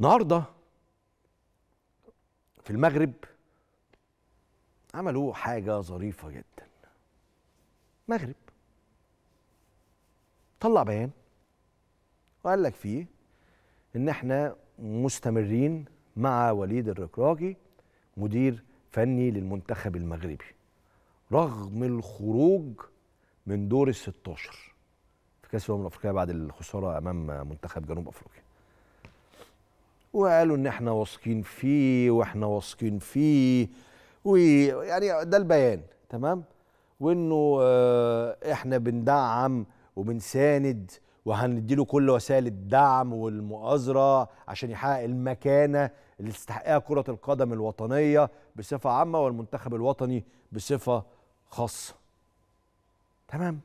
النهارده في المغرب عملوا حاجة ظريفة جدا مغرب طلع بيان وقال لك فيه ان احنا مستمرين مع وليد الركراكي مدير فني للمنتخب المغربي رغم الخروج من دور ال 16 في كاس الامم الافريقيه بعد الخساره امام منتخب جنوب افريقيا وقالوا ان احنا واثقين فيه واحنا واثقين فيه ويعني ده البيان تمام وانه آه، احنا بندعم وبنساند وهنديله كل وسائل الدعم والمؤازرة عشان يحقق المكانة اللي تستحقها كرة القدم الوطنية بصفة عامة والمنتخب الوطني بصفة خاصة تمام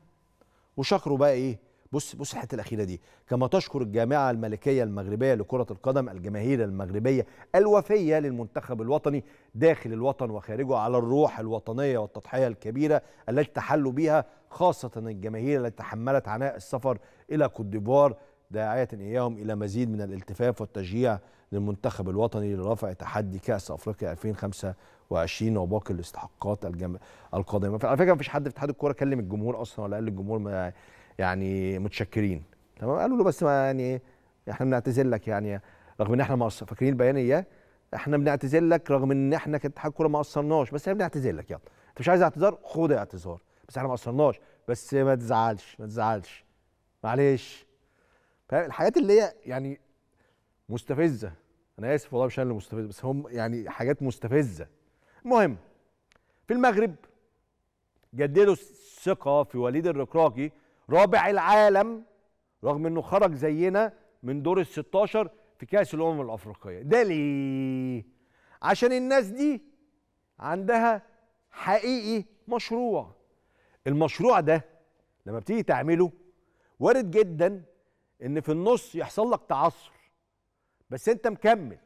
وشكروا بقى ايه بص بص الحته الاخيره دي كما تشكر الجامعه الملكيه المغربيه لكره القدم الجماهير المغربيه الوفيه للمنتخب الوطني داخل الوطن وخارجه على الروح الوطنيه والتضحيه الكبيره التي تحلوا بها خاصه الجماهير التي تحملت عناء السفر الى كوت ديفوار داعية إياهم إلى مزيد من الالتفاف والتشجيع للمنتخب الوطني لرفع تحدي كأس أفريقيا 2025 وباقي الاستحقاقات الجم... القادمة على فكرة ما فيش حد في اتحاد الكورة كلم الجمهور أصلا ولا قال للجمهور ما يعني متشكرين تمام قالوا له بس ما يعني إيه، احنا بنعتذر لك يعني رغم ان احنا ما فاكرين البيان اياه احنا بنعتذر لك رغم ان احنا كاتحاد كوره ما قصرناش بس احنا بنعتذر لك يلا انت مش عايز اعتذار خد اعتذار بس احنا ما قصرناش بس ما تزعلش ما تزعلش معلش فاهم الحاجات اللي هي يعني مستفزه انا اسف والله مش انا اللي مستفز بس هم يعني حاجات مستفزه المهم في المغرب جددوا الثقه في وليد الركراكي رابع العالم رغم انه خرج زينا من دور ال 16 في كاس الامم الافريقيه ده ليه عشان الناس دي عندها حقيقي مشروع المشروع ده لما بتيجي تعمله وارد جدا ان في النص يحصل لك تعثر بس انت مكمل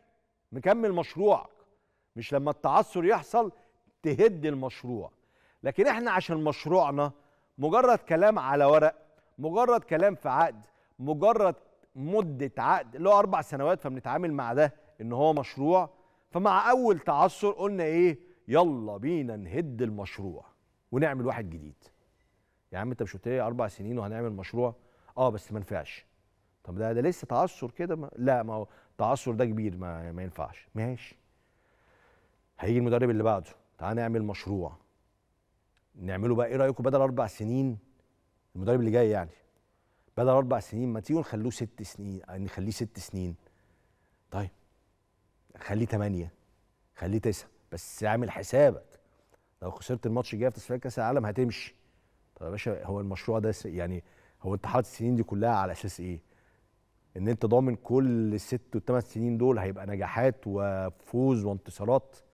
مكمل مشروعك مش لما التعثر يحصل تهد المشروع لكن احنا عشان مشروعنا مجرد كلام على ورق مجرد كلام في عقد مجرد مده عقد اللي هو اربع سنوات فبنتعامل مع ده ان هو مشروع فمع اول تعثر قلنا ايه يلا بينا نهد المشروع ونعمل واحد جديد يا عم انت مش قلت لي اربع سنين وهنعمل مشروع اه بس ما ينفعش طب ده ده لسه تعثر كده ما... لا ما هو التعثر ده كبير ما ما ينفعش ماشي هيجي المدرب اللي بعده تعال نعمل مشروع نعمله بقى ايه رايكم بدل اربع سنين المدرب اللي جاي يعني بدل اربع سنين ما تيجوا نخلوه ست سنين نخليه ست سنين طيب خليه ثمانيه خليه تسعه بس اعمل حسابك لو خسرت الماتش الجاي في تصفيات كاس العالم هتمشي طب يا باشا هو المشروع ده يعني هو انت حاطط السنين دي كلها على اساس ايه؟ ان انت ضامن كل الست والثمان سنين دول هيبقى نجاحات وفوز وانتصارات